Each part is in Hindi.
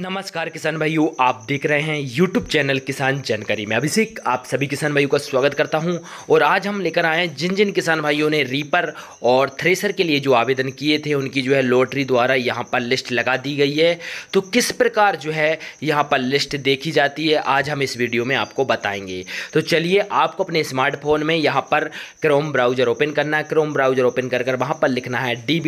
नमस्कार किसान भाइयों आप देख रहे हैं यूट्यूब चैनल किसान जानकारी में अभिषेक आप सभी किसान भाइयों का स्वागत करता हूं और आज हम लेकर आए हैं जिन जिन किसान भाइयों ने रीपर और थ्रेसर के लिए जो आवेदन किए थे उनकी जो है लॉटरी द्वारा यहां पर लिस्ट लगा दी गई है तो किस प्रकार जो है यहां पर लिस्ट देखी जाती है आज हम इस वीडियो में आपको बताएंगे तो चलिए आपको अपने स्मार्टफोन में यहाँ पर क्रोम ब्राउजर ओपन करना है क्रोम ब्राउजर ओपन कर वहाँ पर लिखना है डी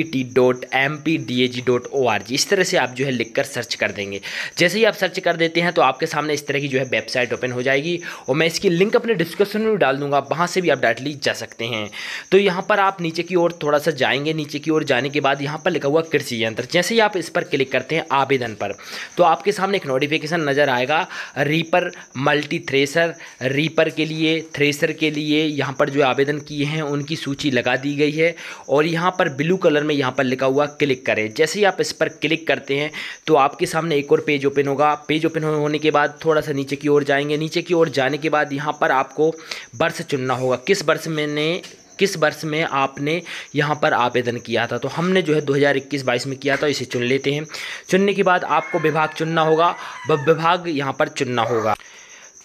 इस तरह से आप जो है लिख सर्च कर देंगे जैसे ही आप सर्च कर देते हैं तो आपके सामने इस तरह की जो है वेबसाइट ओपन हो जाएगी और मैं इसकी लिंक अपने डिस्क्रिप्शन में डाल दूंगा वहाँ से भी आप डायरेक्टली जा सकते हैं तो यहाँ पर आप नीचे की ओर थोड़ा सा जाएंगे नीचे की ओर जाने के बाद यहाँ पर लिखा हुआ कृषि यंत्र जैसे ही आप इस पर क्लिक करते हैं आवेदन पर तो आपके सामने एक नोटिफिकेशन नज़र आएगा रीपर मल्टी थ्रेसर रीपर के लिए थ्रेसर के लिए यहाँ पर जो आवेदन किए हैं उनकी सूची लगा दी गई है और यहाँ पर ब्लू कलर में यहाँ पर लिखा हुआ क्लिक करें जैसे ही आप इस पर क्लिक करते हैं तो आपके सामने एक और पेज ओपन होगा पेज ओपन होने के बाद थोड़ा सा नीचे की ओर जाएंगे नीचे की ओर जाने के बाद यहाँ पर आपको वर्ष चुनना होगा किस वर्ष मैंने किस वर्ष में आपने यहाँ पर आवेदन किया था तो हमने जो है 2021-22 में किया था इसे चुन लेते हैं चुनने के बाद आपको विभाग चुनना होगा विभाग यहाँ पर चुनना होगा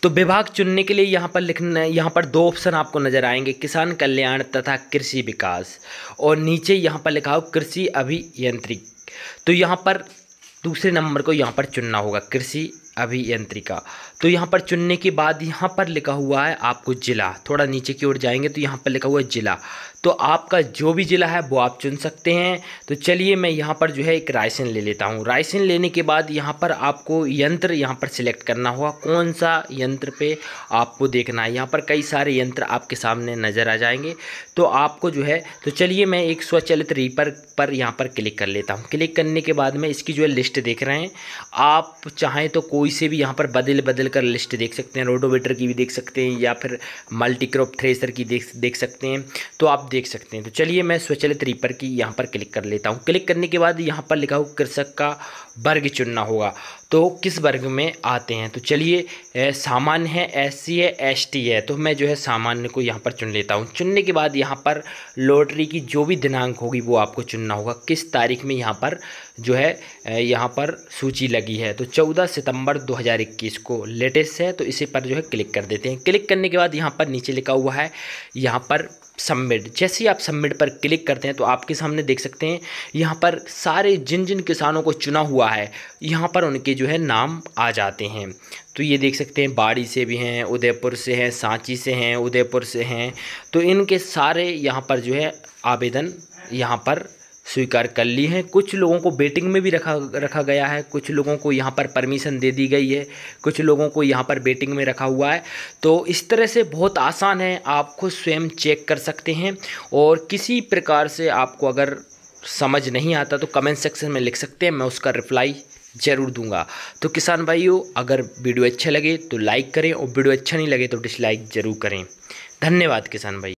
तो विभाग चुनने के लिए यहाँ पर लिखना यहाँ पर दो ऑप्शन आपको नज़र आएंगे किसान कल्याण तथा कृषि विकास और नीचे यहाँ पर लिखा हो कृषि अभियंत्रिक तो यहाँ पर दूसरे नंबर को यहाँ पर चुनना होगा कृषि अभियंत्रिका तो यहाँ पर चुनने के बाद यहाँ पर लिखा हुआ है आपको ज़िला थोड़ा नीचे की ओर जाएंगे तो यहाँ पर लिखा हुआ है ज़िला तो आपका जो भी ज़िला है वो आप चुन सकते हैं तो चलिए मैं यहाँ पर जो है एक राइसन ले लेता हूँ राइसन लेने के बाद यहाँ पर आपको यंत्र यहाँ पर सिलेक्ट करना होगा कौन सा यंत्र पे आपको देखना है यहाँ पर कई सारे यंत्र आपके सामने नज़र आ जाएंगे तो आपको जो है तो चलिए मैं एक स्वचलित रीपर पर यहाँ पर क्लिक कर लेता हूँ क्लिक करने के बाद में इसकी जो है लिस्ट देख रहे हैं आप चाहें तो कोई से भी यहाँ पर बदल बदल कर लिस्ट देख सकते हैं रोडोवेटर की भी देख सकते हैं या फिर मल्टीक्रॉप थ्रेसर की देख देख सकते हैं तो आप देख सकते हैं तो चलिए मैं स्वचलित रीपर की यहाँ पर क्लिक कर लेता हूँ क्लिक करने के बाद यहाँ पर लिखा हो कृषक का वर्ग चुनना होगा तो किस वर्ग में आते हैं तो चलिए सामान्य है एस सी है एस टी है तो मैं जो है सामान्य को यहाँ पर चुन लेता हूँ चुनने के बाद यहाँ पर लॉटरी की जो भी दिनांक होगी वो आपको चुनना होगा किस तारीख में यहाँ पर जो है यहाँ पर सूची लगी है तो चौदह सितंबर इक्कीस को लेटेस्ट है तो इसी पर जो है क्लिक कर देते हैं क्लिक करने के बाद यहाँ पर नीचे लिखा हुआ है यहाँ पर सबमिट जैसे ही आप सबमिट पर क्लिक करते हैं तो आपके सामने देख सकते हैं यहाँ पर सारे जिन जिन किसानों को चुना हुआ है यहाँ पर उनके जो है नाम आ जाते हैं तो ये देख सकते हैं बाड़ी से भी हैं उदयपुर से हैं सांची से हैं उदयपुर से हैं तो इनके सारे यहाँ पर जो है आवेदन यहाँ पर स्वीकार कर ली हैं कुछ लोगों को बेटिंग में भी रखा रखा गया है कुछ लोगों को यहाँ पर परमिशन दे दी गई है कुछ लोगों को यहाँ पर बेटिंग में रखा हुआ है तो इस तरह से बहुत आसान है आप खुद स्वयं चेक कर सकते हैं और किसी प्रकार से आपको अगर समझ नहीं आता तो कमेंट सेक्शन में लिख सकते हैं मैं उसका रिप्लाई ज़रूर दूंगा तो किसान भाइयों अगर वीडियो अच्छा लगे तो लाइक करें और वीडियो अच्छा नहीं लगे तो डिसलाइक ज़रूर करें धन्यवाद किसान भाई